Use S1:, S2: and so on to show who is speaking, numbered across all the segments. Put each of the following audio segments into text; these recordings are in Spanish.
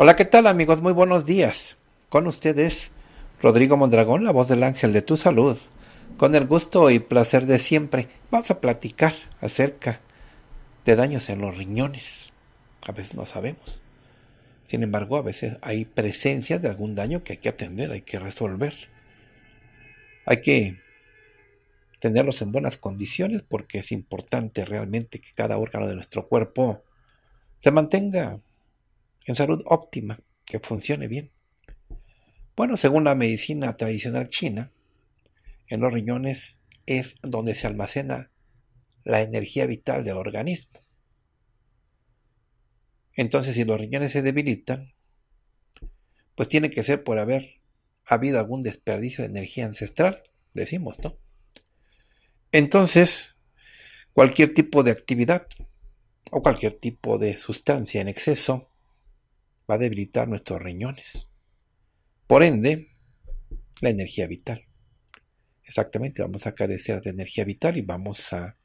S1: Hola, ¿qué tal amigos? Muy buenos días. Con ustedes, Rodrigo Mondragón, la voz del ángel de tu salud. Con el gusto y placer de siempre, vamos a platicar acerca de daños en los riñones. A veces no sabemos. Sin embargo, a veces hay presencia de algún daño que hay que atender, hay que resolver. Hay que tenerlos en buenas condiciones porque es importante realmente que cada órgano de nuestro cuerpo se mantenga en salud óptima, que funcione bien. Bueno, según la medicina tradicional china, en los riñones es donde se almacena la energía vital del organismo. Entonces, si los riñones se debilitan, pues tiene que ser por haber habido algún desperdicio de energía ancestral, decimos, ¿no? Entonces, cualquier tipo de actividad o cualquier tipo de sustancia en exceso va a debilitar nuestros riñones. Por ende, la energía vital. Exactamente, vamos a carecer de energía vital y vamos a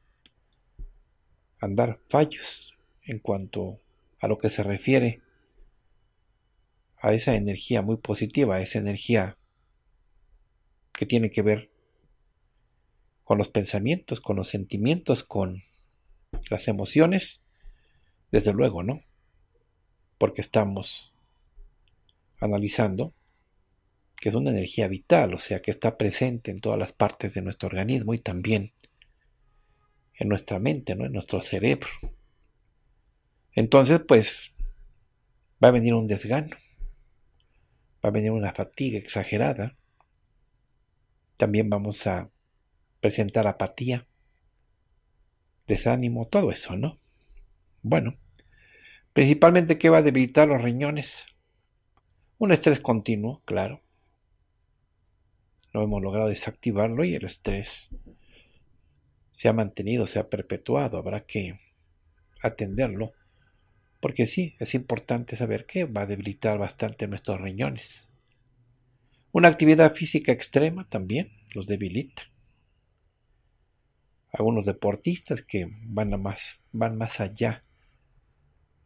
S1: andar fallos en cuanto a lo que se refiere a esa energía muy positiva, a esa energía que tiene que ver con los pensamientos, con los sentimientos, con las emociones, desde luego, ¿no? porque estamos analizando que es una energía vital, o sea, que está presente en todas las partes de nuestro organismo y también en nuestra mente, ¿no? en nuestro cerebro. Entonces, pues, va a venir un desgano, va a venir una fatiga exagerada, también vamos a presentar apatía, desánimo, todo eso, ¿no? Bueno, Principalmente, ¿qué va a debilitar los riñones? Un estrés continuo, claro. No hemos logrado desactivarlo y el estrés se ha mantenido, se ha perpetuado. Habrá que atenderlo. Porque sí, es importante saber que va a debilitar bastante nuestros riñones. Una actividad física extrema también los debilita. Algunos deportistas que van, más, van más allá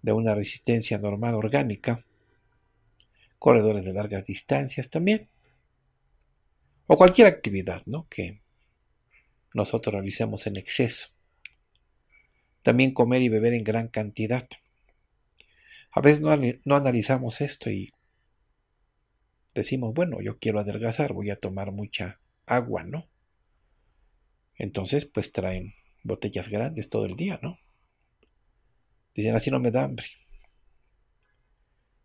S1: de una resistencia normal orgánica, corredores de largas distancias también, o cualquier actividad ¿no? que nosotros realicemos en exceso. También comer y beber en gran cantidad. A veces no, no analizamos esto y decimos, bueno, yo quiero adelgazar, voy a tomar mucha agua, ¿no? Entonces, pues traen botellas grandes todo el día, ¿no? Dicen, así no me da hambre.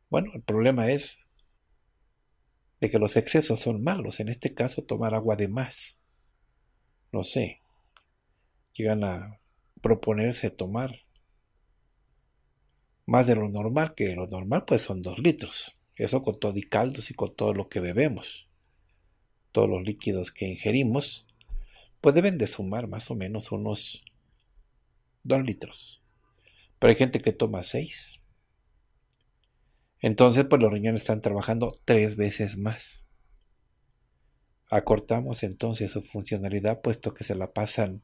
S1: Bueno, el problema es de que los excesos son malos. En este caso, tomar agua de más. No sé. Llegan a proponerse tomar más de lo normal, que lo normal pues son dos litros. Eso con todo y caldos y con todo lo que bebemos. Todos los líquidos que ingerimos, pues deben de sumar más o menos unos dos litros pero hay gente que toma seis. Entonces, pues los riñones están trabajando tres veces más. Acortamos entonces su funcionalidad, puesto que se la pasan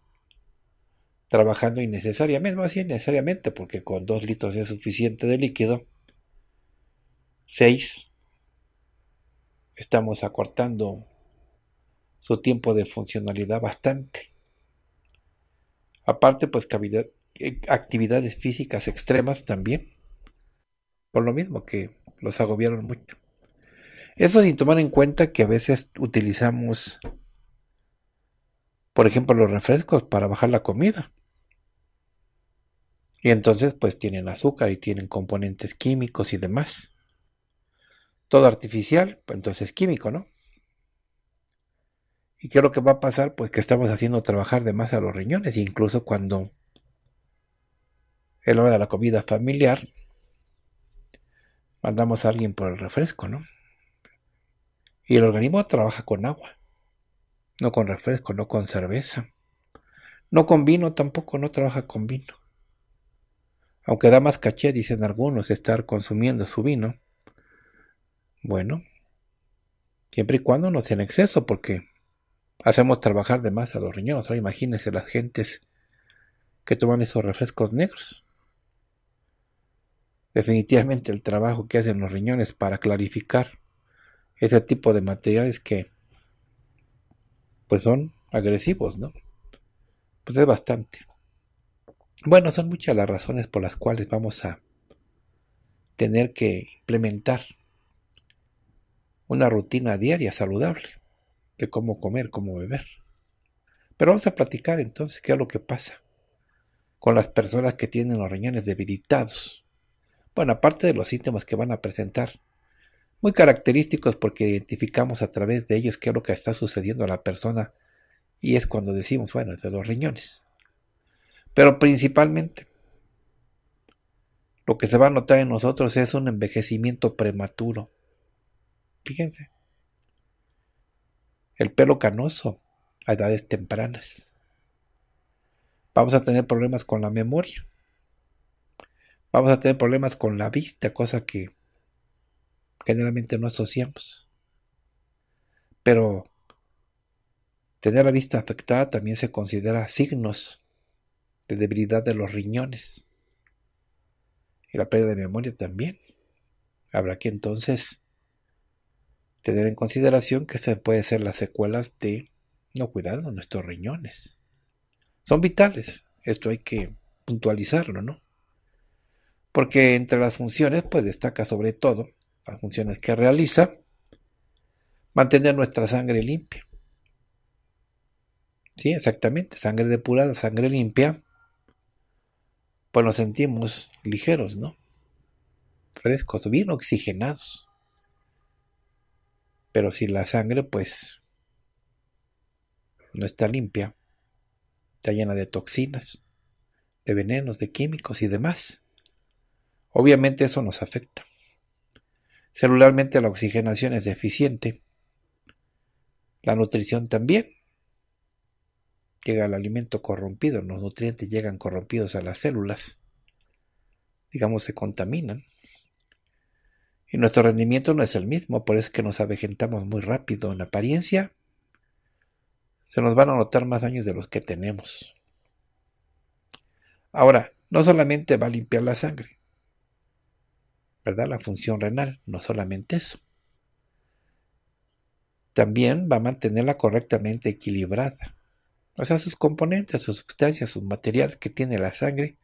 S1: trabajando innecesariamente, más innecesariamente, porque con dos litros es suficiente de líquido. Seis, estamos acortando su tiempo de funcionalidad bastante. Aparte, pues cavidad, eh, actividades físicas extremas también. Por lo mismo que los agobiaron mucho. Eso sin tomar en cuenta que a veces utilizamos, por ejemplo, los refrescos para bajar la comida. Y entonces pues tienen azúcar y tienen componentes químicos y demás. Todo artificial, pues, entonces químico, ¿no? ¿Y qué es lo que va a pasar? Pues que estamos haciendo trabajar de más a los riñones, incluso cuando el hora de la comida familiar, mandamos a alguien por el refresco, ¿no? Y el organismo trabaja con agua, no con refresco, no con cerveza, no con vino tampoco, no trabaja con vino. Aunque da más caché, dicen algunos, estar consumiendo su vino. Bueno, siempre y cuando no sea en exceso, porque hacemos trabajar de más a los riñones. Ahora imagínense las gentes que toman esos refrescos negros definitivamente el trabajo que hacen los riñones para clarificar ese tipo de materiales que pues son agresivos, ¿no? Pues es bastante. Bueno, son muchas las razones por las cuales vamos a tener que implementar una rutina diaria saludable de cómo comer, cómo beber. Pero vamos a platicar entonces qué es lo que pasa con las personas que tienen los riñones debilitados bueno, aparte de los síntomas que van a presentar, muy característicos porque identificamos a través de ellos qué es lo que está sucediendo a la persona y es cuando decimos, bueno, es de los riñones. Pero principalmente, lo que se va a notar en nosotros es un envejecimiento prematuro. Fíjense. El pelo canoso a edades tempranas. Vamos a tener problemas con la memoria vamos a tener problemas con la vista, cosa que generalmente no asociamos. Pero tener la vista afectada también se considera signos de debilidad de los riñones. Y la pérdida de memoria también. Habrá que entonces tener en consideración que se pueden ser las secuelas de no cuidar nuestros riñones. Son vitales. Esto hay que puntualizarlo, ¿no? porque entre las funciones pues destaca sobre todo las funciones que realiza, mantener nuestra sangre limpia. Sí, exactamente, sangre depurada, sangre limpia, pues nos sentimos ligeros, ¿no? Frescos, bien oxigenados. Pero si la sangre pues no está limpia, está llena de toxinas, de venenos, de químicos y demás. Obviamente eso nos afecta. Celularmente la oxigenación es deficiente. La nutrición también. Llega el alimento corrompido, los nutrientes llegan corrompidos a las células. Digamos, se contaminan. Y nuestro rendimiento no es el mismo, por eso que nos avejentamos muy rápido en apariencia. Se nos van a notar más daños de los que tenemos. Ahora, no solamente va a limpiar la sangre, ¿verdad? La función renal, no solamente eso. También va a mantenerla correctamente equilibrada. O sea, sus componentes, sus sustancias, sus materiales que tiene la sangre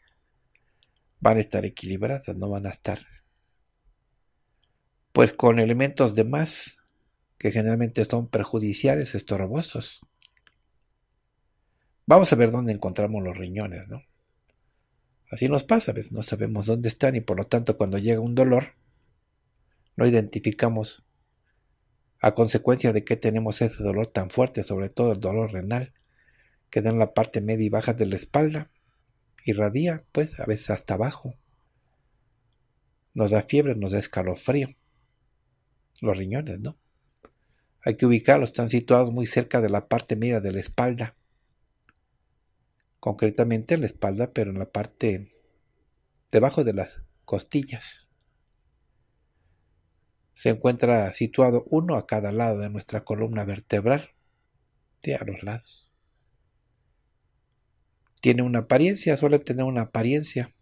S1: van a estar equilibradas, no van a estar pues con elementos de más que generalmente son perjudiciales, estorbosos. Vamos a ver dónde encontramos los riñones, ¿no? Así nos pasa, no sabemos dónde están y por lo tanto cuando llega un dolor, no identificamos a consecuencia de que tenemos ese dolor tan fuerte, sobre todo el dolor renal, que da en la parte media y baja de la espalda, y irradia, pues a veces hasta abajo. Nos da fiebre, nos da escalofrío. Los riñones, ¿no? Hay que ubicarlos, están situados muy cerca de la parte media de la espalda concretamente en la espalda, pero en la parte debajo de las costillas. Se encuentra situado uno a cada lado de nuestra columna vertebral, de a los lados. Tiene una apariencia, suele tener una apariencia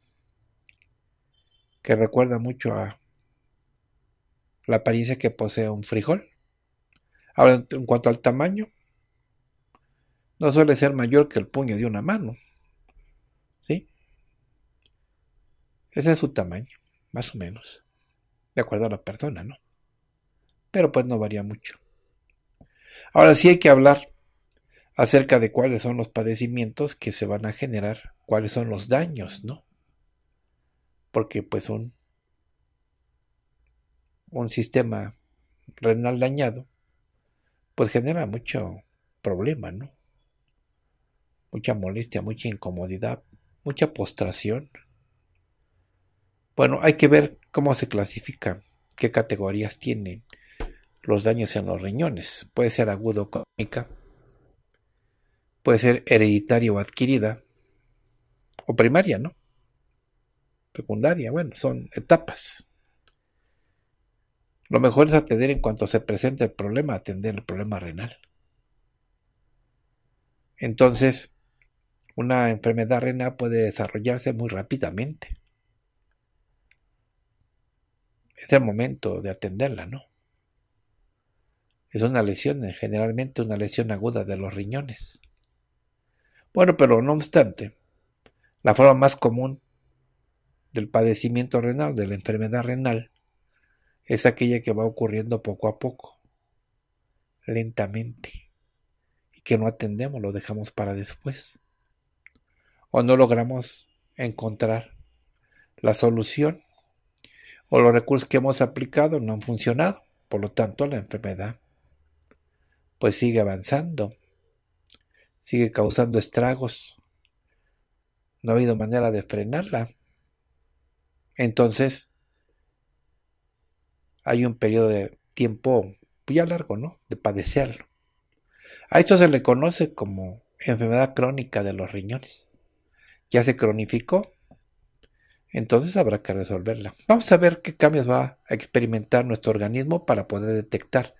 S1: que recuerda mucho a la apariencia que posee un frijol. Ahora, en cuanto al tamaño, no suele ser mayor que el puño de una mano. ¿Sí? Ese es su tamaño, más o menos, de acuerdo a la persona, ¿no? Pero pues no varía mucho. Ahora sí hay que hablar acerca de cuáles son los padecimientos que se van a generar, cuáles son los daños, ¿no? Porque pues un, un sistema renal dañado, pues genera mucho problema, ¿no? mucha molestia, mucha incomodidad, mucha postración. Bueno, hay que ver cómo se clasifica, qué categorías tienen los daños en los riñones. Puede ser agudo cómica, puede ser hereditario o adquirida, o primaria, ¿no? Secundaria, bueno, son etapas. Lo mejor es atender en cuanto se presente el problema, atender el problema renal. Entonces, una enfermedad renal puede desarrollarse muy rápidamente. Es el momento de atenderla, ¿no? Es una lesión, generalmente una lesión aguda de los riñones. Bueno, pero no obstante, la forma más común del padecimiento renal, de la enfermedad renal, es aquella que va ocurriendo poco a poco, lentamente, y que no atendemos, lo dejamos para después o no logramos encontrar la solución o los recursos que hemos aplicado no han funcionado. Por lo tanto, la enfermedad pues sigue avanzando, sigue causando estragos. No ha habido manera de frenarla. Entonces, hay un periodo de tiempo ya largo, ¿no? De padecerlo. A esto se le conoce como enfermedad crónica de los riñones ya se cronificó, entonces habrá que resolverla. Vamos a ver qué cambios va a experimentar nuestro organismo para poder detectar.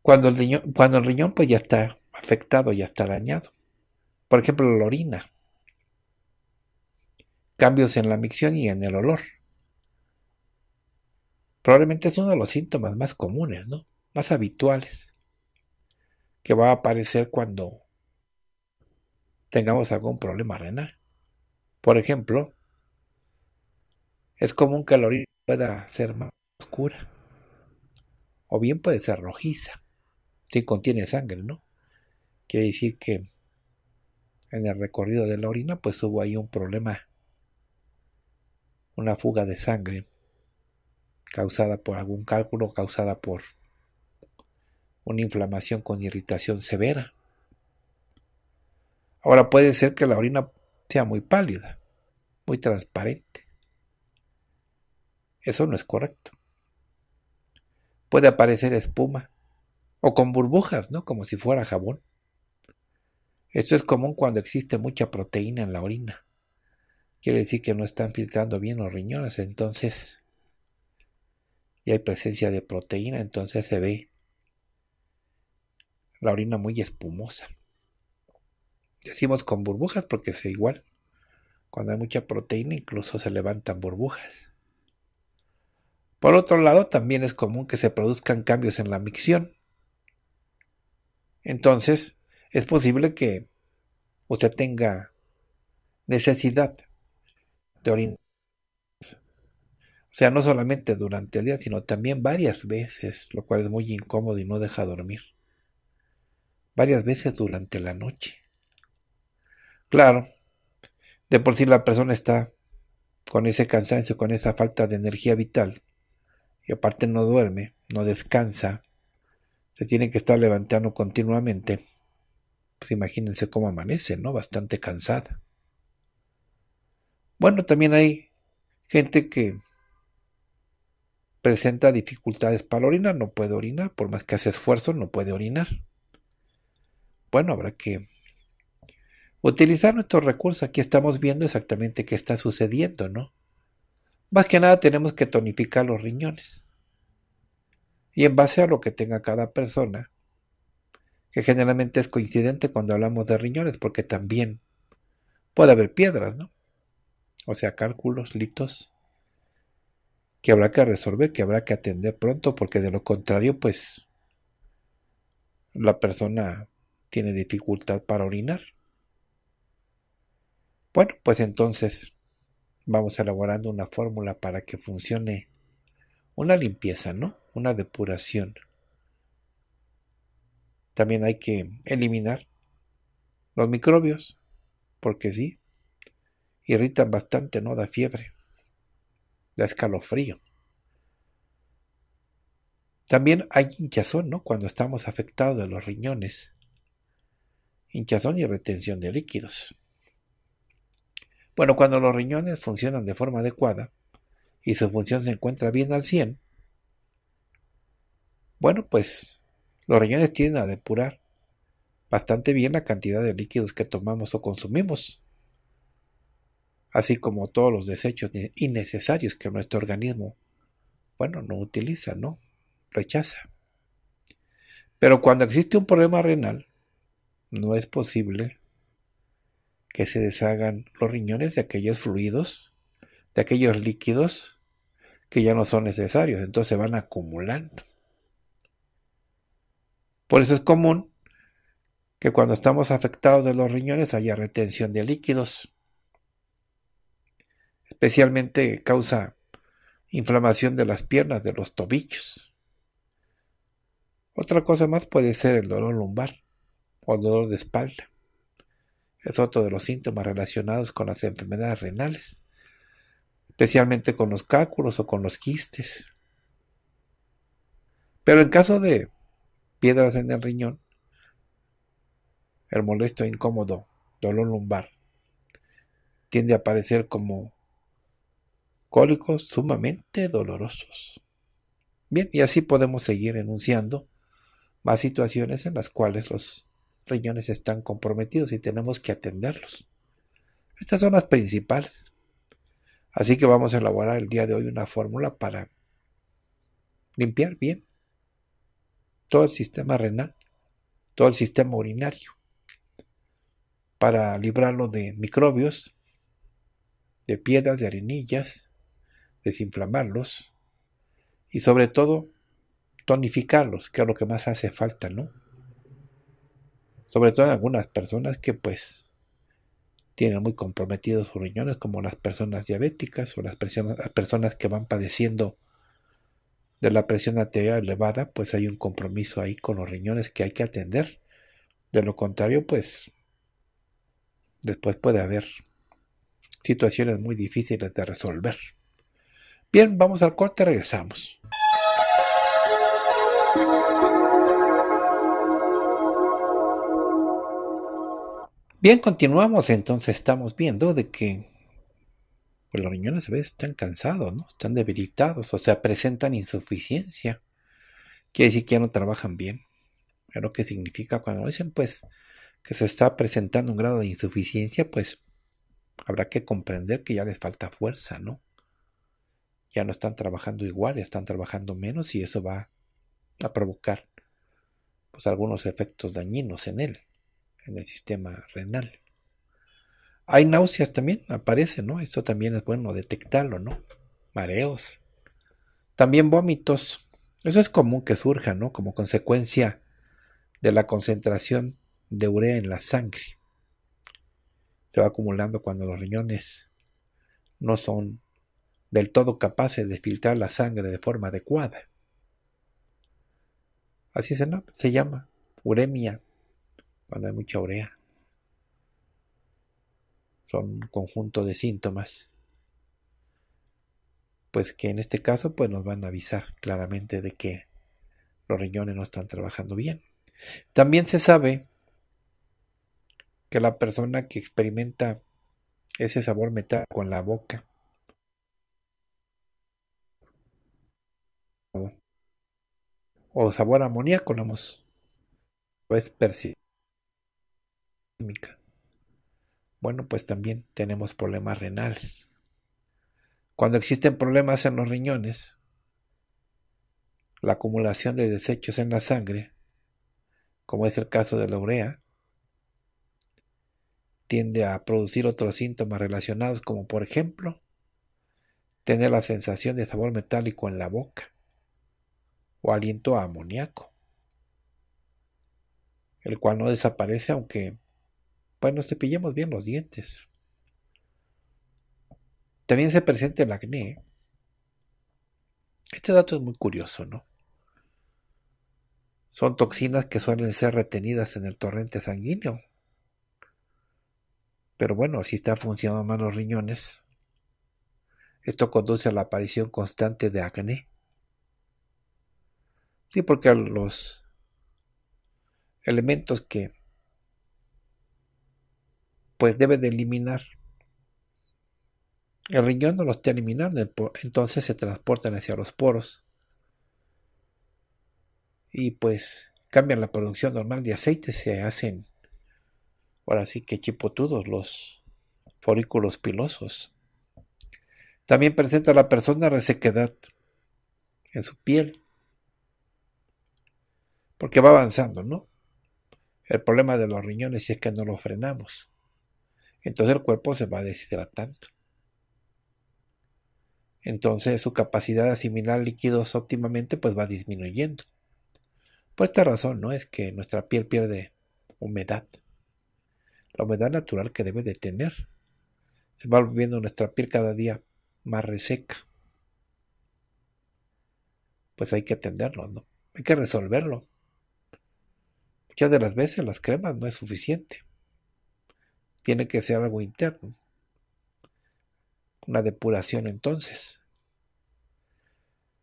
S1: Cuando el riñón, cuando el riñón pues ya está afectado, ya está dañado. Por ejemplo, la orina. Cambios en la micción y en el olor. Probablemente es uno de los síntomas más comunes, ¿no? Más habituales. Que va a aparecer cuando tengamos algún problema renal. Por ejemplo, es común que la orina pueda ser más oscura o bien puede ser rojiza si contiene sangre, ¿no? Quiere decir que en el recorrido de la orina pues hubo ahí un problema, una fuga de sangre causada por algún cálculo, causada por una inflamación con irritación severa Ahora puede ser que la orina sea muy pálida, muy transparente. Eso no es correcto. Puede aparecer espuma o con burbujas, ¿no? Como si fuera jabón. Esto es común cuando existe mucha proteína en la orina. Quiere decir que no están filtrando bien los riñones, entonces y hay presencia de proteína, entonces se ve la orina muy espumosa. Decimos con burbujas porque es igual. Cuando hay mucha proteína incluso se levantan burbujas. Por otro lado, también es común que se produzcan cambios en la micción. Entonces, es posible que usted tenga necesidad de orinar. O sea, no solamente durante el día, sino también varias veces, lo cual es muy incómodo y no deja dormir. Varias veces durante la noche. Claro, de por sí la persona está con ese cansancio, con esa falta de energía vital. Y aparte no duerme, no descansa. Se tiene que estar levantando continuamente. Pues imagínense cómo amanece, ¿no? Bastante cansada. Bueno, también hay gente que presenta dificultades para orinar, no puede orinar, por más que hace esfuerzo, no puede orinar. Bueno, habrá que utilizar nuestros recursos. Aquí estamos viendo exactamente qué está sucediendo, ¿no? Más que nada tenemos que tonificar los riñones. Y en base a lo que tenga cada persona, que generalmente es coincidente cuando hablamos de riñones, porque también puede haber piedras, ¿no? O sea, cálculos, litos, que habrá que resolver, que habrá que atender pronto, porque de lo contrario, pues, la persona tiene dificultad para orinar. Bueno, pues entonces vamos elaborando una fórmula para que funcione una limpieza, ¿no? Una depuración. También hay que eliminar los microbios, porque sí, irritan bastante, ¿no? Da fiebre, da escalofrío. También hay hinchazón, ¿no? Cuando estamos afectados de los riñones. Hinchazón y retención de líquidos. Bueno, cuando los riñones funcionan de forma adecuada y su función se encuentra bien al 100, bueno, pues los riñones tienden a depurar bastante bien la cantidad de líquidos que tomamos o consumimos, así como todos los desechos innecesarios que nuestro organismo, bueno, no utiliza, no, rechaza. Pero cuando existe un problema renal, no es posible que se deshagan los riñones de aquellos fluidos, de aquellos líquidos que ya no son necesarios, entonces se van acumulando. Por eso es común que cuando estamos afectados de los riñones haya retención de líquidos. Especialmente causa inflamación de las piernas, de los tobillos. Otra cosa más puede ser el dolor lumbar o el dolor de espalda. Es otro de los síntomas relacionados con las enfermedades renales, especialmente con los cálculos o con los quistes. Pero en caso de piedras en el riñón, el molesto e incómodo dolor lumbar tiende a aparecer como cólicos sumamente dolorosos. Bien, y así podemos seguir enunciando más situaciones en las cuales los riñones están comprometidos y tenemos que atenderlos. Estas son las principales. Así que vamos a elaborar el día de hoy una fórmula para limpiar bien todo el sistema renal, todo el sistema urinario, para librarlo de microbios, de piedras, de arenillas, desinflamarlos y sobre todo tonificarlos, que es lo que más hace falta, ¿no? Sobre todo en algunas personas que pues tienen muy comprometidos sus riñones, como las personas diabéticas o las, personas, las personas que van padeciendo de la presión arterial elevada, pues hay un compromiso ahí con los riñones que hay que atender. De lo contrario, pues después puede haber situaciones muy difíciles de resolver. Bien, vamos al corte, regresamos. Bien, continuamos. Entonces estamos viendo de que pues los riñones a veces están cansados, ¿no? Están debilitados, o sea, presentan insuficiencia. Quiere decir que ya no trabajan bien. Pero ¿qué significa cuando dicen, pues, que se está presentando un grado de insuficiencia, pues habrá que comprender que ya les falta fuerza, ¿no? Ya no están trabajando igual, ya están trabajando menos y eso va a provocar, pues, algunos efectos dañinos en él en el sistema renal. Hay náuseas también, aparece, ¿no? Eso también es bueno detectarlo, ¿no? Mareos. También vómitos. Eso es común que surja, ¿no? Como consecuencia de la concentración de urea en la sangre. Se va acumulando cuando los riñones no son del todo capaces de filtrar la sangre de forma adecuada. Así se, se llama uremia cuando hay mucha urea. Son un conjunto de síntomas. Pues que en este caso pues nos van a avisar claramente de que los riñones no están trabajando bien. También se sabe que la persona que experimenta ese sabor metálico con la boca o sabor amoníaco, vamos, es pues, percibido bueno, pues también tenemos problemas renales. Cuando existen problemas en los riñones, la acumulación de desechos en la sangre, como es el caso de la urea, tiende a producir otros síntomas relacionados como por ejemplo tener la sensación de sabor metálico en la boca o aliento amoníaco, el cual no desaparece aunque pues nos cepillemos bien los dientes. También se presenta el acné. Este dato es muy curioso, ¿no? Son toxinas que suelen ser retenidas en el torrente sanguíneo. Pero bueno, si está funcionando mal los riñones, esto conduce a la aparición constante de acné. Sí, porque los elementos que pues debe de eliminar. El riñón no lo está eliminando, entonces se transportan hacia los poros. Y pues cambian la producción normal de aceite, se hacen ahora sí que chipotudos los folículos pilosos. También presenta la persona resequedad en su piel, porque va avanzando, ¿no? El problema de los riñones es que no los frenamos entonces el cuerpo se va deshidratando. Entonces su capacidad de asimilar líquidos óptimamente pues va disminuyendo. Por esta razón, ¿no? Es que nuestra piel pierde humedad. La humedad natural que debe de tener. Se va volviendo nuestra piel cada día más reseca. Pues hay que atenderlo, ¿no? Hay que resolverlo. Ya de las veces las cremas no es suficiente. Tiene que ser algo interno. Una depuración entonces.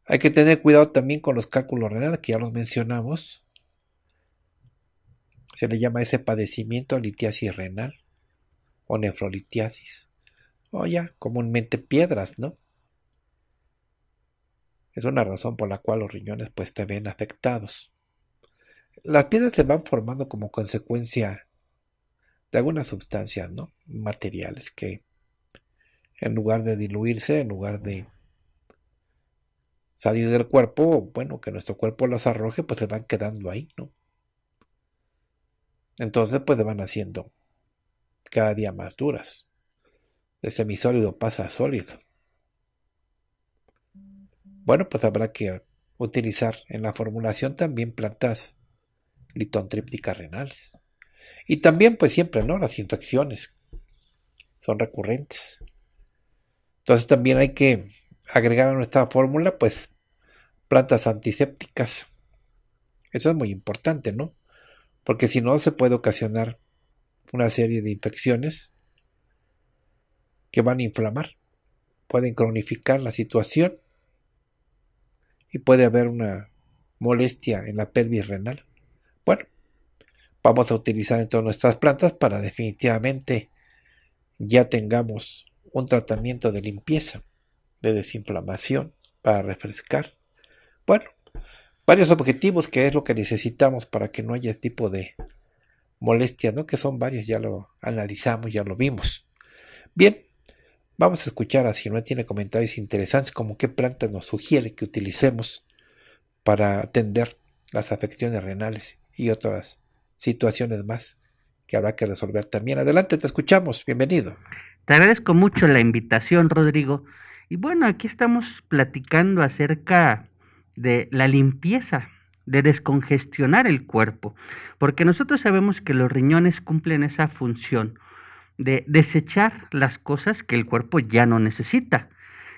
S1: Hay que tener cuidado también con los cálculos renales, que ya los mencionamos. Se le llama ese padecimiento litiasis renal o nefrolitiasis. O ya, comúnmente piedras, ¿no? Es una razón por la cual los riñones pues te ven afectados. Las piedras se van formando como consecuencia de algunas sustancias ¿no? materiales que en lugar de diluirse, en lugar de salir del cuerpo, bueno, que nuestro cuerpo las arroje, pues se van quedando ahí, ¿no? Entonces, pues se van haciendo cada día más duras. De semisólido pasa a sólido. Bueno, pues habrá que utilizar en la formulación también plantas litontripticas renales. Y también, pues siempre, ¿no? Las infecciones son recurrentes. Entonces también hay que agregar a nuestra fórmula, pues, plantas antisépticas. Eso es muy importante, ¿no? Porque si no, se puede ocasionar una serie de infecciones que van a inflamar, pueden cronificar la situación y puede haber una molestia en la pelvis renal. Bueno, vamos a utilizar en todas nuestras plantas para definitivamente ya tengamos un tratamiento de limpieza, de desinflamación, para refrescar. Bueno, varios objetivos que es lo que necesitamos para que no haya este tipo de molestias, ¿no? Que son varios, ya lo analizamos, ya lo vimos. Bien, vamos a escuchar a si no tiene comentarios interesantes como qué planta nos sugiere que utilicemos para atender las afecciones renales y otras situaciones más que habrá que resolver también.
S2: Adelante, te escuchamos, bienvenido. Te agradezco mucho la invitación, Rodrigo. Y bueno, aquí estamos platicando acerca de la limpieza, de descongestionar el cuerpo, porque nosotros sabemos que los riñones cumplen esa función de desechar las cosas que el cuerpo ya no necesita.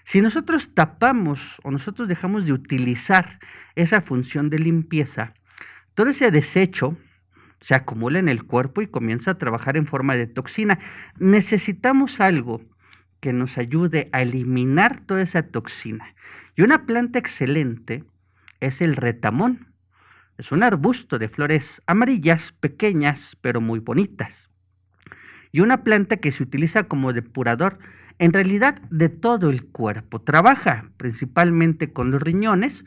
S2: Si nosotros tapamos o nosotros dejamos de utilizar esa función de limpieza, todo ese desecho se acumula en el cuerpo y comienza a trabajar en forma de toxina. Necesitamos algo que nos ayude a eliminar toda esa toxina. Y una planta excelente es el retamón. Es un arbusto de flores amarillas, pequeñas, pero muy bonitas. Y una planta que se utiliza como depurador, en realidad de todo el cuerpo. Trabaja principalmente con los riñones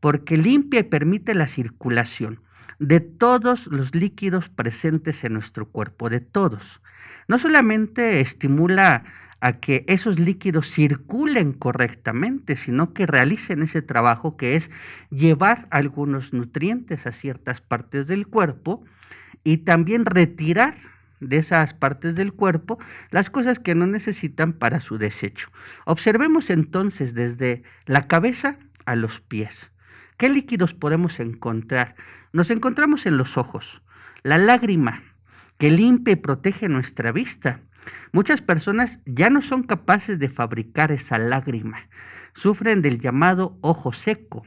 S2: porque limpia y permite la circulación de todos los líquidos presentes en nuestro cuerpo, de todos. No solamente estimula a que esos líquidos circulen correctamente, sino que realicen ese trabajo que es llevar algunos nutrientes a ciertas partes del cuerpo y también retirar de esas partes del cuerpo las cosas que no necesitan para su desecho. Observemos entonces desde la cabeza a los pies. ¿Qué líquidos podemos encontrar? Nos encontramos en los ojos, la lágrima, que limpia y protege nuestra vista. Muchas personas ya no son capaces de fabricar esa lágrima. Sufren del llamado ojo seco,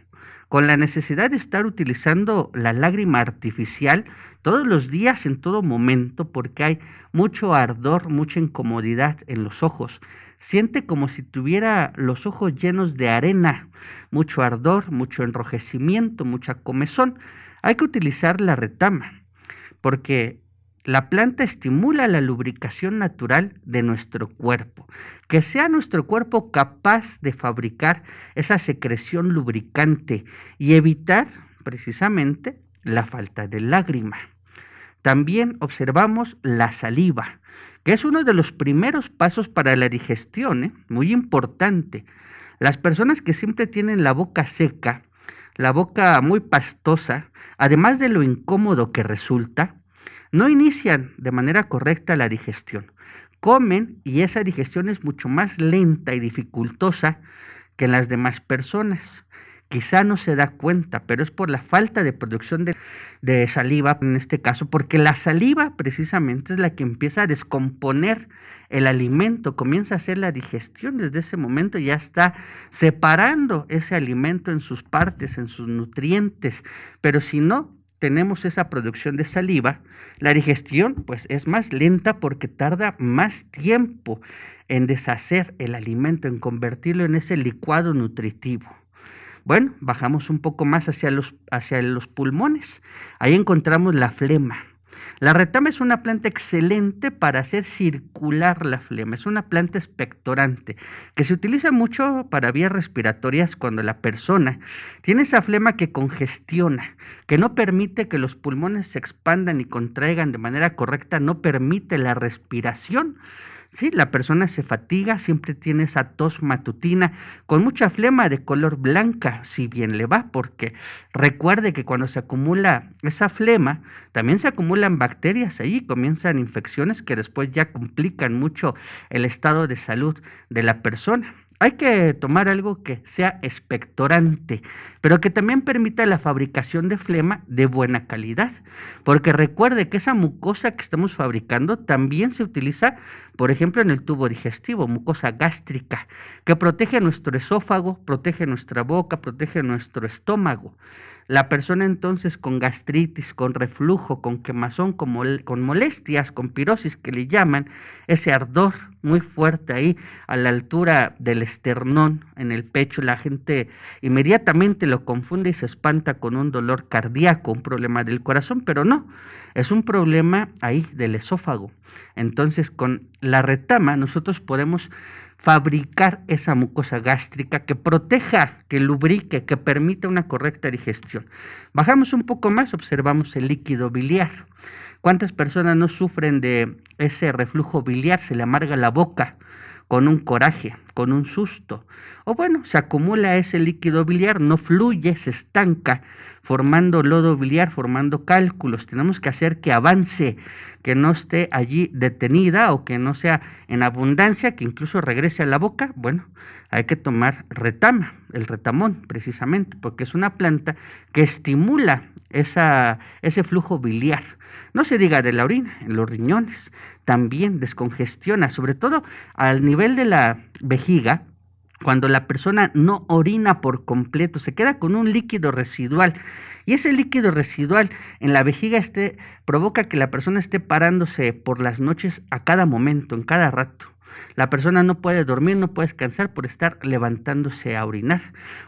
S2: con la necesidad de estar utilizando la lágrima artificial todos los días, en todo momento, porque hay mucho ardor, mucha incomodidad en los ojos. Siente como si tuviera los ojos llenos de arena, mucho ardor, mucho enrojecimiento, mucha comezón. Hay que utilizar la retama, porque la planta estimula la lubricación natural de nuestro cuerpo, que sea nuestro cuerpo capaz de fabricar esa secreción lubricante y evitar precisamente la falta de lágrima. También observamos la saliva, que es uno de los primeros pasos para la digestión, ¿eh? muy importante. Las personas que siempre tienen la boca seca, la boca muy pastosa, además de lo incómodo que resulta, no inician de manera correcta la digestión. Comen y esa digestión es mucho más lenta y dificultosa que en las demás personas quizá no se da cuenta, pero es por la falta de producción de, saliva en este caso, porque la saliva precisamente es la que empieza a descomponer el alimento, comienza a hacer la digestión desde ese momento, ya está separando ese alimento en sus partes, en sus nutrientes, pero si no tenemos esa producción de saliva, la digestión pues es más lenta porque tarda más tiempo en deshacer el alimento, en convertirlo en ese licuado nutritivo. Bueno, bajamos un poco más hacia los, hacia los pulmones. Ahí encontramos la flema. La retama es una planta excelente para hacer circular la flema. Es una planta expectorante que se utiliza mucho para vías respiratorias cuando la persona tiene esa flema que congestiona, que no permite que los pulmones se expandan y contraigan de manera correcta, no permite la respiración. Sí, la persona se fatiga, siempre tiene esa tos matutina con mucha flema de color blanca, si bien le va, porque recuerde que cuando se acumula esa flema, también se acumulan bacterias ahí, comienzan infecciones que después ya complican mucho el estado de salud de la persona. Hay que tomar algo que sea expectorante, pero que también permita la fabricación de flema de buena calidad, porque recuerde que esa mucosa que estamos fabricando también se utiliza, por ejemplo, en el tubo digestivo, mucosa gástrica, que protege nuestro esófago, protege nuestra boca, protege nuestro estómago. La persona entonces con gastritis, con reflujo, con quemazón, con, con molestias, con pirosis que le llaman, ese ardor muy fuerte ahí a la altura del esternón en el pecho, la gente inmediatamente lo confunde y se espanta con un dolor cardíaco, un problema del corazón, pero no, es un problema ahí del esófago. Entonces con la retama nosotros podemos fabricar esa mucosa gástrica que proteja, que lubrique, que permita una correcta digestión. Bajamos un poco más, observamos el líquido biliar. ¿Cuántas personas no sufren de ese reflujo biliar? Se le amarga la boca con un coraje, con un susto. O bueno, se acumula ese líquido biliar, no fluye, se estanca formando lodo biliar, formando cálculos. Tenemos que hacer que avance, que no esté allí detenida o que no sea en abundancia, que incluso regrese a la boca. Bueno, hay que tomar retama, el retamón precisamente, porque es una planta que estimula esa, ese flujo biliar. No se diga de la orina, en los riñones también descongestiona, sobre todo al nivel de la vejiga, cuando la persona no orina por completo, se queda con un líquido residual. Y ese líquido residual en la vejiga este, provoca que la persona esté parándose por las noches a cada momento, en cada rato. La persona no puede dormir, no puede descansar por estar levantándose a orinar.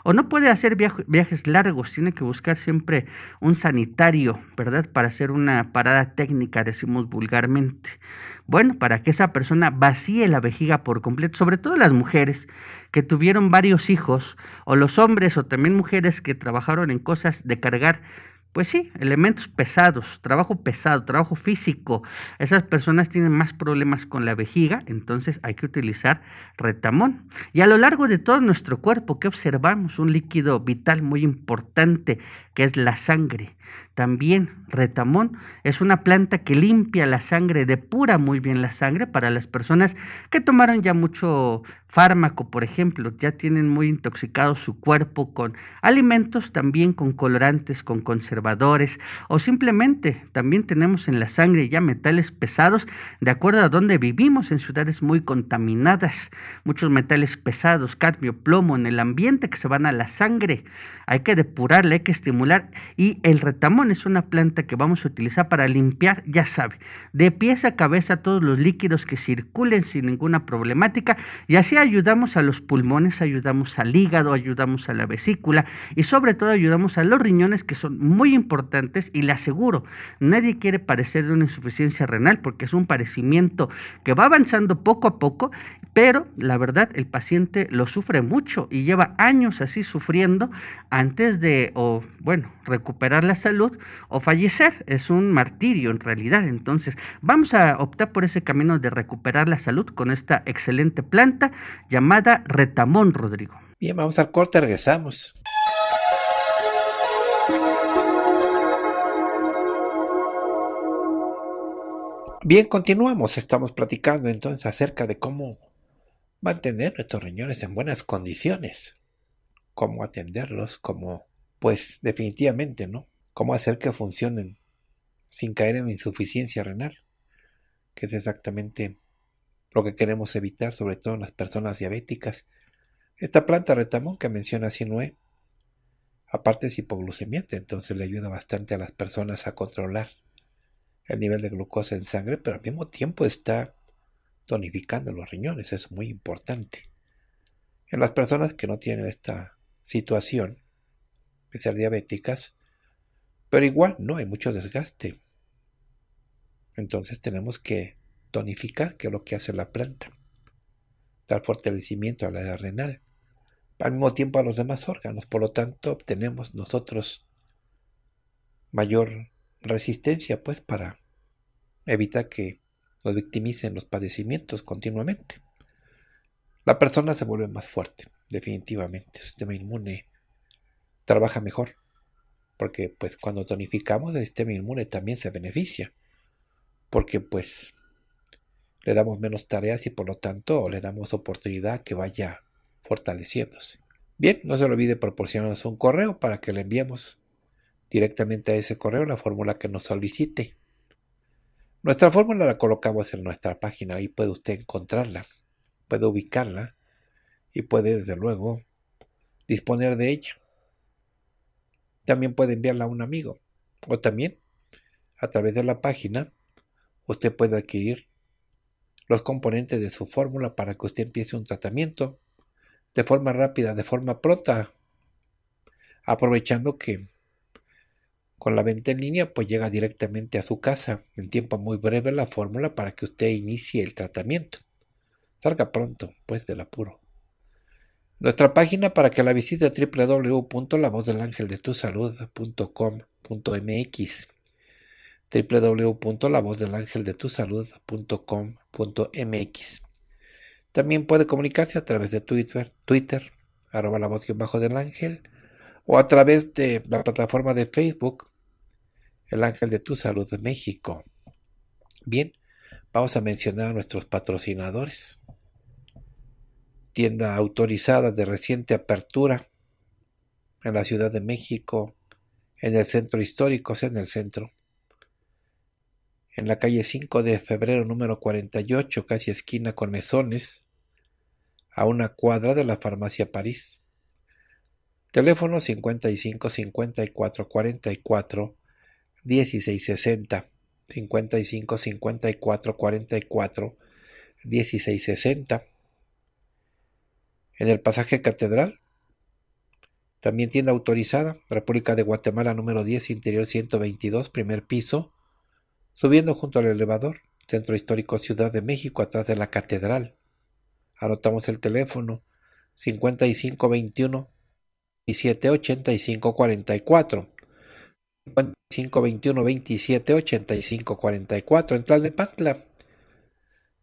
S2: O no puede hacer viajes largos, tiene que buscar siempre un sanitario, ¿verdad? Para hacer una parada técnica, decimos vulgarmente bueno, para que esa persona vacíe la vejiga por completo, sobre todo las mujeres que tuvieron varios hijos, o los hombres, o también mujeres que trabajaron en cosas de cargar pues sí, elementos pesados, trabajo pesado, trabajo físico. Esas personas tienen más problemas con la vejiga, entonces hay que utilizar retamón. Y a lo largo de todo nuestro cuerpo, ¿qué observamos? Un líquido vital muy importante, que es la sangre. También retamón es una planta que limpia la sangre, depura muy bien la sangre para las personas que tomaron ya mucho fármaco, por ejemplo, ya tienen muy intoxicado su cuerpo con alimentos, también con colorantes, con conservadores o simplemente también tenemos en la sangre ya metales pesados, de acuerdo a donde vivimos en ciudades muy contaminadas, muchos metales pesados, cadmio, plomo en el ambiente que se van a la sangre. Hay que depurarla, hay que estimular y el retamón tamón es una planta que vamos a utilizar para limpiar, ya sabe, de pies a cabeza todos los líquidos que circulen sin ninguna problemática y así ayudamos a los pulmones, ayudamos al hígado, ayudamos a la vesícula y sobre todo ayudamos a los riñones que son muy importantes y le aseguro, nadie quiere parecer de una insuficiencia renal porque es un parecimiento que va avanzando poco a poco pero la verdad, el paciente lo sufre mucho y lleva años así sufriendo antes de, o bueno, recuperar la salud o fallecer. Es un martirio en realidad. Entonces, vamos a optar por ese camino de recuperar la salud con esta excelente planta llamada retamón, Rodrigo. Bien, vamos al corte, regresamos.
S1: Bien, continuamos. Estamos platicando entonces acerca de cómo mantener nuestros riñones en buenas condiciones, cómo atenderlos, cómo, pues definitivamente, ¿no? Cómo hacer que funcionen sin caer en insuficiencia renal, que es exactamente lo que queremos evitar, sobre todo en las personas diabéticas. Esta planta retamón que menciona Sinue, aparte es hipoglucemiante, entonces le ayuda bastante a las personas a controlar el nivel de glucosa en sangre, pero al mismo tiempo está tonificando los riñones, es muy importante. En las personas que no tienen esta situación, que ser diabéticas, pero igual no hay mucho desgaste. Entonces tenemos que tonificar, que es lo que hace la planta, dar fortalecimiento la área renal, al mismo tiempo a los demás órganos, por lo tanto obtenemos nosotros mayor resistencia pues para evitar que nos victimicen los padecimientos continuamente. La persona se vuelve más fuerte, definitivamente. Su sistema inmune trabaja mejor, porque pues cuando tonificamos el sistema inmune también se beneficia, porque pues le damos menos tareas y por lo tanto le damos oportunidad que vaya fortaleciéndose. Bien, no se olvide proporcionarnos un correo para que le enviemos directamente a ese correo la fórmula que nos solicite nuestra fórmula la colocamos en nuestra página y puede usted encontrarla, puede ubicarla y puede desde luego disponer de ella. También puede enviarla a un amigo o también a través de la página usted puede adquirir los componentes de su fórmula para que usted empiece un tratamiento de forma rápida, de forma pronta, aprovechando que con la venta en línea, pues llega directamente a su casa. En tiempo muy breve la fórmula para que usted inicie el tratamiento. Salga pronto, pues, del apuro. Nuestra página para que la visite www.lavozdelangeldetusalud.com.mx www.lavozdelangeldetusalud.com.mx También puede comunicarse a través de Twitter, Twitter arroba la voz bajo del ángel, o a través de la plataforma de Facebook, el ángel de tu salud de México. Bien, vamos a mencionar a nuestros patrocinadores. Tienda autorizada de reciente apertura en la Ciudad de México, en el centro histórico, o sea, en el centro. En la calle 5 de febrero número 48, casi esquina con mesones, a una cuadra de la farmacia París. Teléfono 55 54 44 1660, 55, 54, 44, 1660. En el pasaje catedral, también tienda autorizada, República de Guatemala número 10, interior 122, primer piso, subiendo junto al elevador, Centro Histórico Ciudad de México, atrás de la catedral. Anotamos el teléfono 55 5521 y 44. 55 21 27 85 44 en Tlalepantla,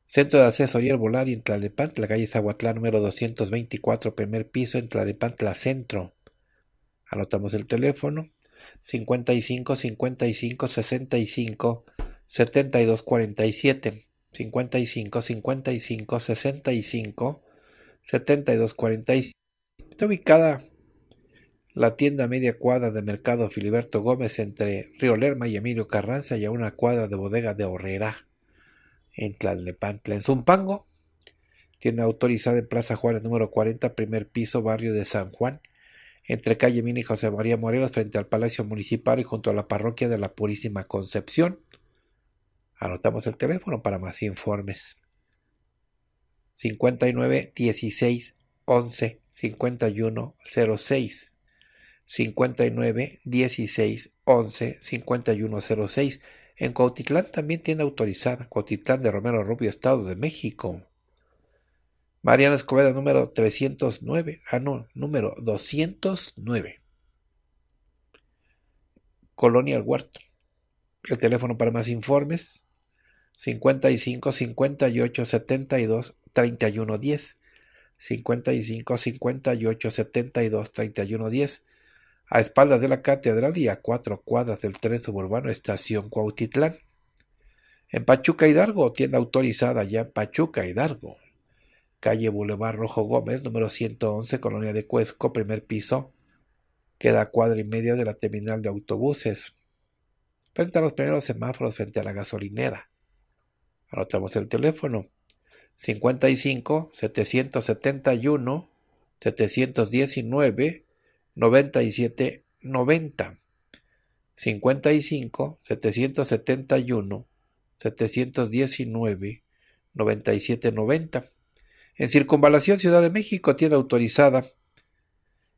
S1: Centro de Asesoría y en Tlalepantla, calle Zahuatlán número 224, primer piso en Tlalepantla, Centro. Anotamos el teléfono 55 55 65 72 47 55 55 65 72 47. Está ubicada la tienda media cuadra de Mercado Filiberto Gómez entre Río Lerma y Emilio Carranza y a una cuadra de bodega de Horrera en Tlalnepantla. En Zumpango, tienda autorizada en Plaza Juárez número 40, primer piso, barrio de San Juan, entre calle Mina y José María Morelos, frente al Palacio Municipal y junto a la parroquia de la Purísima Concepción. Anotamos el teléfono para más informes. 59 16 11 5106 59 16 11 5106. En Cuautitlán también tiene autorizada, Cuautitlán de Romero Rubio, Estado de México. Mariana Escobeda, número 309. Ah, no, número 209. Colonia El Huerto. El teléfono para más informes, 55 58 72 31 10. 55 58 72 31 10. A espaldas de la catedral y a cuatro cuadras del tren suburbano Estación Cuautitlán. En Pachuca Hidalgo, tienda autorizada ya en Pachuca Hidalgo. Calle Boulevard Rojo Gómez, número 111, Colonia de Cuesco, primer piso. Queda a cuadra y media de la terminal de autobuses. Frente a los primeros semáforos frente a la gasolinera. Anotamos el teléfono. 55 771 719 9790 55 771 719 9790. En Circunvalación Ciudad de México, tiene autorizada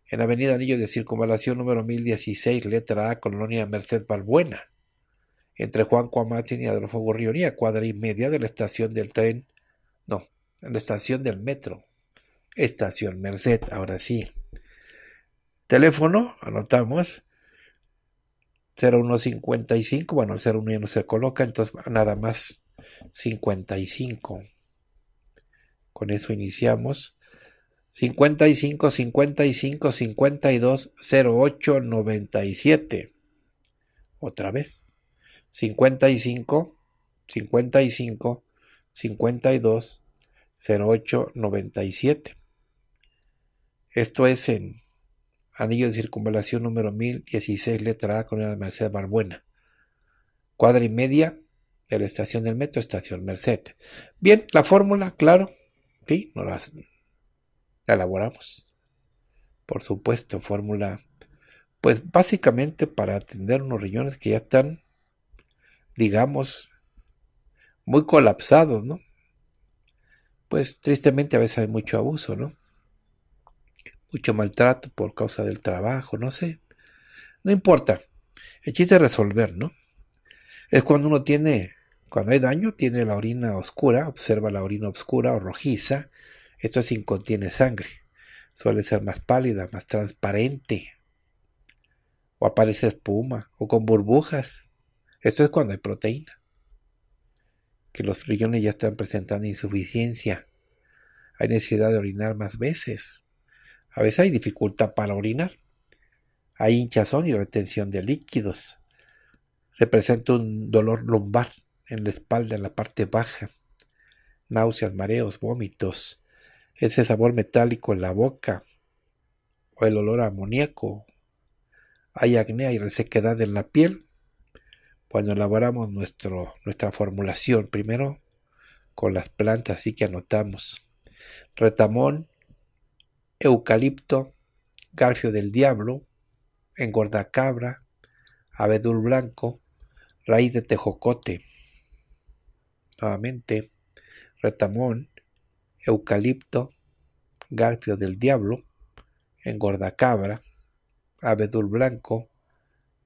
S1: en Avenida Anillo de Circunvalación número 1016, letra A, Colonia Merced Balbuena, entre Juan Cuamatzin y Adolfo Gorrionía, cuadra y media de la estación del tren, no, en la estación del metro, estación Merced, ahora sí. Teléfono, anotamos. 0155, bueno, el 01 ya no se coloca, entonces nada más 55. Con eso iniciamos. 55 55 52 08 97. Otra vez. 55 55 52 08 97. Esto es en Anillo de circunvalación número 1016, letra A, la Merced Barbuena. Cuadra y media de la estación del metro, estación Merced. Bien, la fórmula, claro, sí, nos la elaboramos. Por supuesto, fórmula, pues básicamente para atender unos riñones que ya están, digamos, muy colapsados, ¿no? Pues tristemente a veces hay mucho abuso, ¿no? mucho maltrato por causa del trabajo, no sé. No importa. El chiste es resolver, ¿no? Es cuando uno tiene, cuando hay daño, tiene la orina oscura, observa la orina oscura o rojiza. Esto es sin contiene sangre. Suele ser más pálida, más transparente. O aparece espuma, o con burbujas. Esto es cuando hay proteína. Que los frillones ya están presentando insuficiencia. Hay necesidad de orinar más veces a veces hay dificultad para orinar. Hay hinchazón y retención de líquidos. Representa un dolor lumbar en la espalda, en la parte baja. Náuseas, mareos, vómitos. Ese sabor metálico en la boca. O el olor a amoníaco. Hay acné y resequedad en la piel. Cuando elaboramos nuestra formulación, primero con las plantas, y que anotamos. Retamón, eucalipto, garfio del diablo, engordacabra, abedul blanco, raíz de tejocote. Nuevamente, retamón, eucalipto, garfio del diablo, engordacabra, abedul blanco,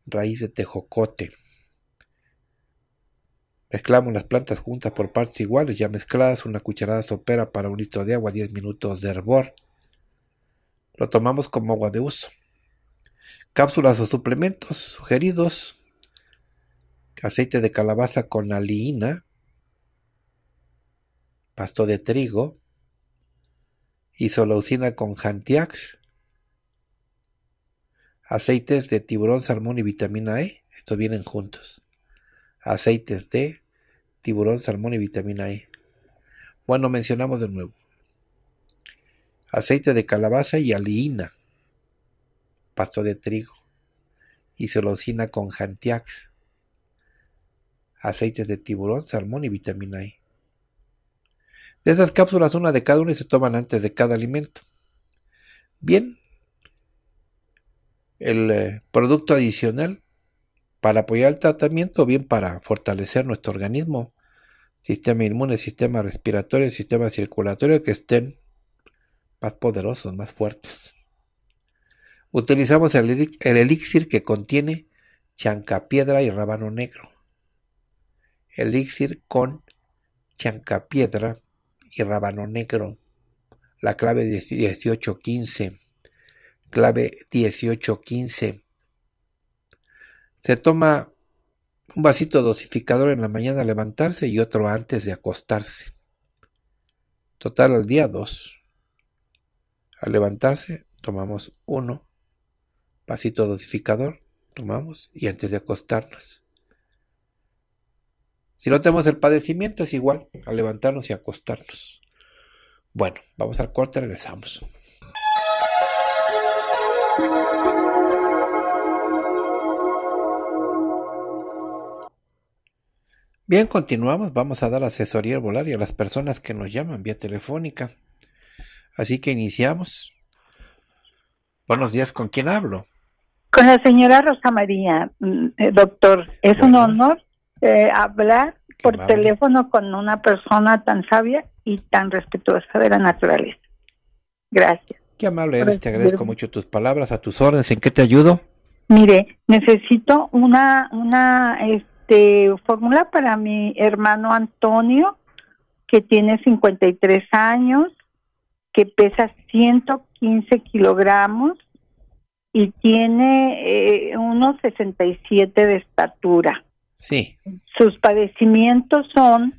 S1: raíz de tejocote. Mezclamos las plantas juntas por partes iguales, ya mezcladas, una cucharada sopera para un litro de agua, 10 minutos de hervor lo tomamos como agua de uso. Cápsulas o suplementos sugeridos. Aceite de calabaza con aliina. Pasto de trigo. Isoleucina con jantiax. Aceites de tiburón, salmón y vitamina E. Estos vienen juntos. Aceites de tiburón, salmón y vitamina E. Bueno, mencionamos de nuevo aceite de calabaza y aliina, pasto de trigo, y se con jantiax, aceites de tiburón, salmón y vitamina E. De esas cápsulas, una de cada una se toman antes de cada alimento. Bien, el eh, producto adicional para apoyar el tratamiento bien para fortalecer nuestro organismo, sistema inmune, sistema respiratorio, sistema circulatorio que estén más poderosos, más fuertes. Utilizamos el, elixir que contiene chancapiedra y rábano negro. Elixir con chancapiedra y rábano negro. La clave 1815. Clave 1815. Se toma un vasito dosificador en la mañana al levantarse y otro antes de acostarse. Total al día 2. Al levantarse, tomamos uno, pasito dosificador, tomamos y antes de acostarnos. Si no tenemos el padecimiento es igual, al levantarnos y acostarnos. Bueno, vamos al corte, regresamos. Bien, continuamos. Vamos a dar asesoría volar y a las personas que nos llaman vía telefónica Así que iniciamos. Buenos días, ¿con quién hablo?
S3: Con la señora Rosa María, mm, eh,
S1: doctor. Es un
S3: honor eh, hablar por teléfono con una persona tan sabia y tan respetuosa de la naturaleza. Gracias.
S1: Qué amable eres, te agradezco mucho tus palabras, a tus órdenes. ¿En qué te ayudo?
S3: Mire, necesito una, una este, fórmula para mi hermano Antonio, que tiene 53 años que pesa 115 kilogramos y tiene eh, unos 67 de estatura. Sí. Sus padecimientos son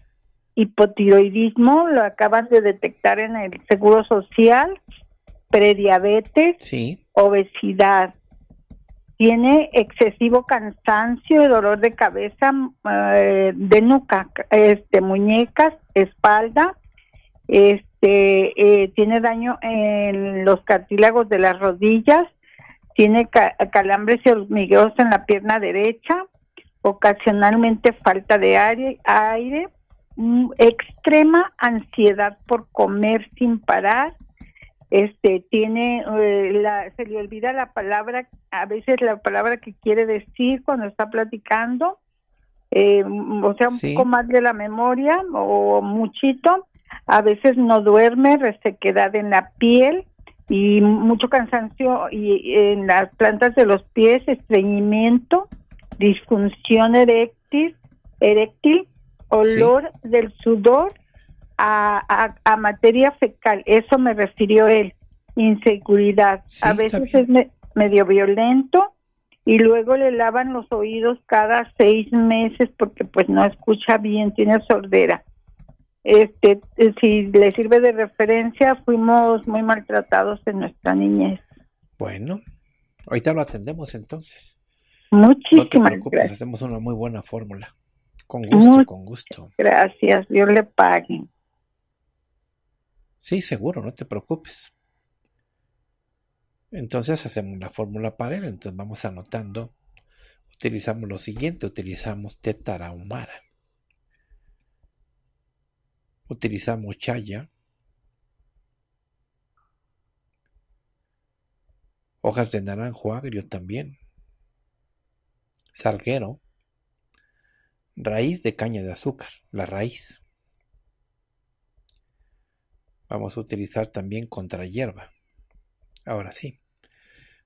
S3: hipotiroidismo, lo acabas de detectar en el Seguro Social, prediabetes, sí. obesidad. Tiene excesivo cansancio y dolor de cabeza, eh, de nuca, este, muñecas, espalda, es este, eh, tiene daño en los cartílagos de las rodillas, tiene calambres y hormigueos en la pierna derecha, ocasionalmente falta de aire, mm, extrema ansiedad por comer sin parar, este tiene eh, se le olvida la palabra a veces la palabra que quiere decir cuando está platicando eh, o sea un poco más de la memoria o muchito a veces no duerme, resequedad en la piel y mucho cansancio y en las plantas de los pies, estreñimiento, disfunción eréctil, eréctil olor del sudor a, materia fecal, eso me refirió él, inseguridad, a veces es medio violento y luego le lavan los oídos cada seis meses porque pues no escucha bien, tiene sordera este, si le sirve de referencia, fuimos muy maltratados en nuestra
S1: niñez. Bueno, ahorita lo atendemos entonces. Muchísimas gracias. hacemos una muy buena fórmula. Con gusto, con gusto. Gracias, Dios le pague. Sí, seguro, no te preocupes. Entonces hacemos una fórmula para él, entonces vamos anotando. Utilizamos lo siguiente, utilizamos tetarahumara utilizamos chaya, hojas de naranjo agrio también, salguero, raíz de caña de azúcar, la raíz. Vamos a utilizar también contra hierba. Ahora sí.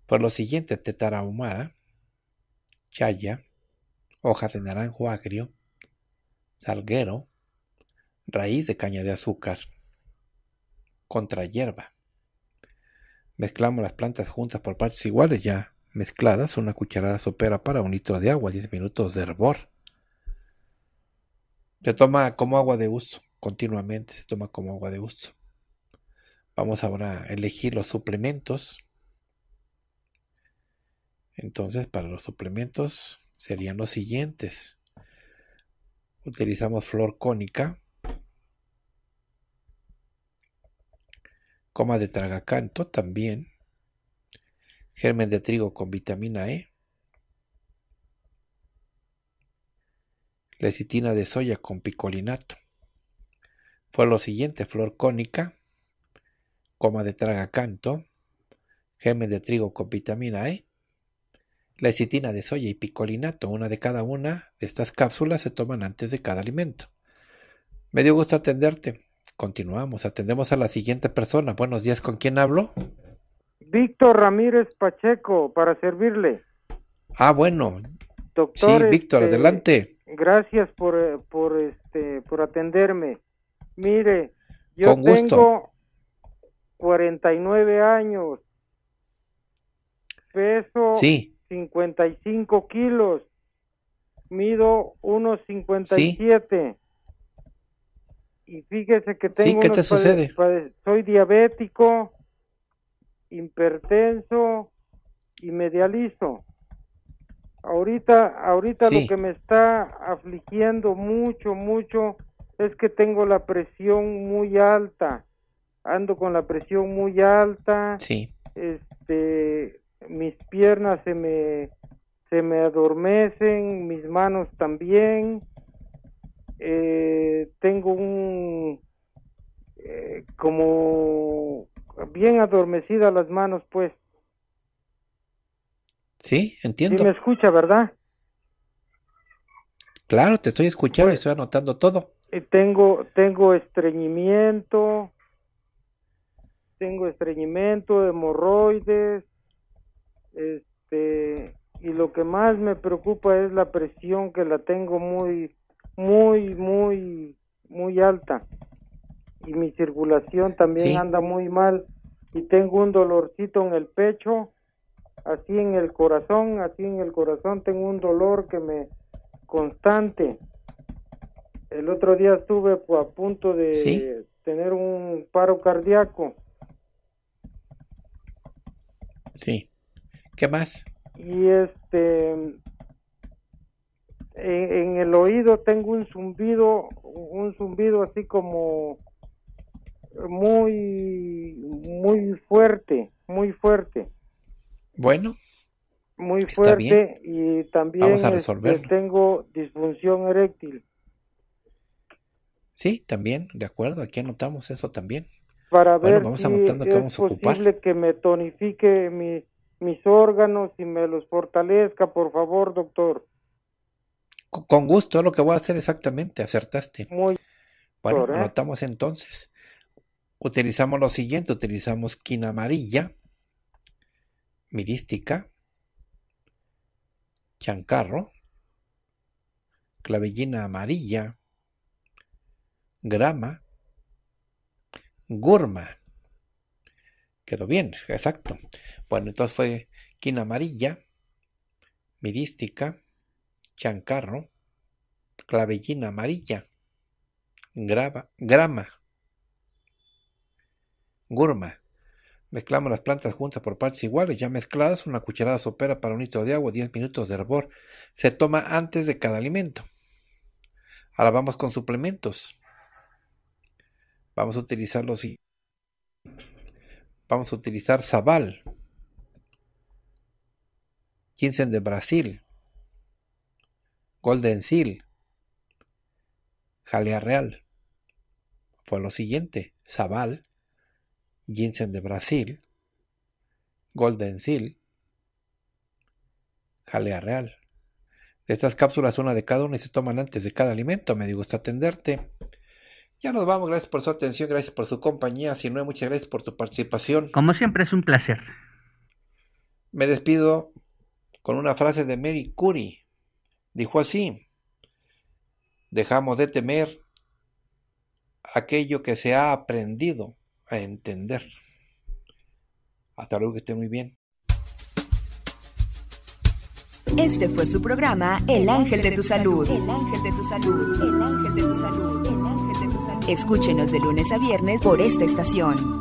S1: Por lo siguiente, tetara ahumada, chaya, hojas de naranjo agrio, salguero, raíz de caña de azúcar contra hierba. Mezclamos las plantas juntas por partes iguales ya mezcladas, una cucharada sopera para un litro de agua, 10 minutos de hervor. Se toma como agua de uso, continuamente se toma como agua de uso. Vamos ahora a elegir los suplementos. Entonces, para los suplementos serían los siguientes. Utilizamos flor cónica, Coma de tragacanto también. Germen de trigo con vitamina E. Lecitina de soya con picolinato. Fue lo siguiente, flor cónica, coma de tragacanto, germen de trigo con vitamina E, lecitina de soya y picolinato, una de cada una de estas cápsulas se toman antes de cada alimento. Me dio gusto atenderte. Continuamos, atendemos a la siguiente persona. Buenos días, ¿con quién hablo? Víctor
S4: Ramírez Pacheco, para servirle.
S1: Ah, bueno.
S4: Doctor, sí, Víctor, este, adelante. Gracias por, eh, por, este, por atenderme. Mire, yo gusto. tengo 49 años, peso 55 kilos, mido 1,57. Sí y fíjese que tengo. ¿qué Soy diabético, hipertenso y medializo Ahorita, ahorita lo que me está afligiendo mucho, mucho es que tengo la presión muy alta. Ando con la presión muy alta. Sí. Este, mis piernas se me se me adormecen, mis manos también eh, tengo un eh, como bien adormecidas las manos, pues.
S1: Sí, entiendo. Sí me
S4: escucha, ¿verdad?
S1: Claro, te estoy escuchando pues, estoy anotando todo.
S4: Eh, tengo, tengo estreñimiento, tengo estreñimiento, hemorroides, este, y lo que más me preocupa es la presión que la tengo muy, muy, muy, muy alta. Y mi circulación también anda muy mal. Y tengo un dolorcito en el pecho, así en el corazón, así en el corazón tengo un dolor que me constante. El otro día estuve pues, a punto de tener un paro cardíaco.
S1: Sí. ¿Qué más?
S4: Y este en, el oído tengo un zumbido, un zumbido así como muy, muy fuerte, muy fuerte. Bueno. Muy fuerte y también este, tengo disfunción eréctil.
S1: Sí, también, de acuerdo, aquí anotamos eso también.
S4: Para ver vamos si es posible que me tonifique mis órganos y me los fortalezca, por favor, doctor.
S1: Con gusto, lo que voy a hacer exactamente, acertaste. Muy bueno, anotamos entonces. Utilizamos lo siguiente, utilizamos quina amarilla, mirística, chancarro, clavellina amarilla, grama, gurma. Quedó bien, exacto. Bueno, entonces fue quina amarilla, mirística, chancarro, clavellina amarilla, grama, gurma. Mezclamos las plantas juntas por partes iguales, ya mezcladas, una cucharada sopera para un litro de agua, 10 minutos de hervor. Se toma antes de cada alimento. Ahora vamos con suplementos. Vamos a utilizarlos y Vamos a utilizar sabal, ginseng de Brasil, Golden Seal, Jalea Real. Fue lo siguiente, Zaval Ginseng de Brasil, Golden Seal, Jalea Real. De estas cápsulas, una de cada una y se toman antes de cada alimento. Me gusta atenderte. Ya nos vamos, gracias por su atención, gracias por su compañía. Si no, muchas gracias por tu participación.
S2: Como siempre, es un placer.
S1: Me despido con una frase de Mary Curie. Dijo así, dejamos de temer aquello que se ha aprendido a entender. Hasta luego, que esté muy bien.
S3: Este fue su programa El Ángel de tu Salud. El Ángel de tu Salud. El Ángel de Salud. El Ángel de tu Salud. Escúchenos de lunes a viernes por esta estación.